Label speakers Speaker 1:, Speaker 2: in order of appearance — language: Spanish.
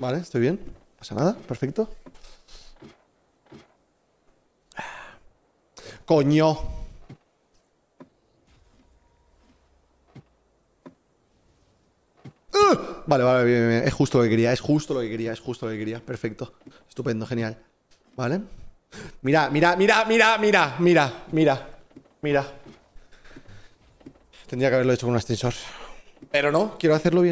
Speaker 1: Vale, estoy bien. Pasa nada, perfecto.
Speaker 2: Coño.
Speaker 3: ¡Ah! Vale, vale, bien, bien. Es justo lo que quería, es justo lo que quería, es justo lo que quería. Perfecto. Estupendo,
Speaker 4: genial. Vale. Mira, mira, mira, mira, mira, mira, mira,
Speaker 5: mira.
Speaker 6: Tendría que haberlo hecho con un extensor
Speaker 5: Pero no, quiero hacerlo bien.